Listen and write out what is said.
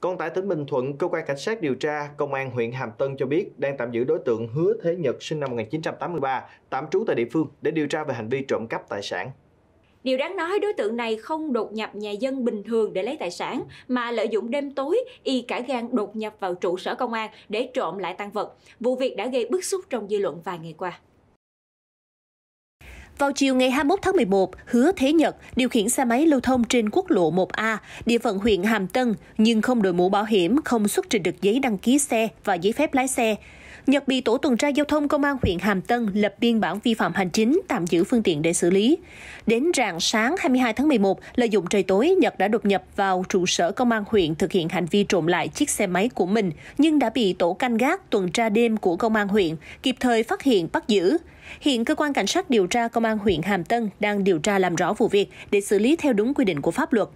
Còn tại tỉnh Bình Thuận, cơ quan cảnh sát điều tra công an huyện Hàm Tân cho biết đang tạm giữ đối tượng Hứa Thế Nhật sinh năm 1983, tạm trú tại địa phương để điều tra về hành vi trộm cắp tài sản. Điều đáng nói đối tượng này không đột nhập nhà dân bình thường để lấy tài sản mà lợi dụng đêm tối y cả gan đột nhập vào trụ sở công an để trộm lại tăng vật. Vụ việc đã gây bức xúc trong dư luận vài ngày qua. Vào chiều ngày 21 tháng 11, Hứa Thế Nhật điều khiển xe máy lưu thông trên quốc lộ 1A, địa phận huyện Hàm Tân, nhưng không đội mũ bảo hiểm, không xuất trình được giấy đăng ký xe và giấy phép lái xe. Nhật bị tổ tuần tra giao thông công an huyện Hàm Tân lập biên bản vi phạm hành chính, tạm giữ phương tiện để xử lý. Đến rạng sáng 22 tháng 11, lợi dụng trời tối, Nhật đã đột nhập vào trụ sở công an huyện thực hiện hành vi trộm lại chiếc xe máy của mình, nhưng đã bị tổ canh gác tuần tra đêm của công an huyện kịp thời phát hiện bắt giữ. Hiện cơ quan cảnh sát điều tra công an huyện Hàm Tân đang điều tra làm rõ vụ việc để xử lý theo đúng quy định của pháp luật.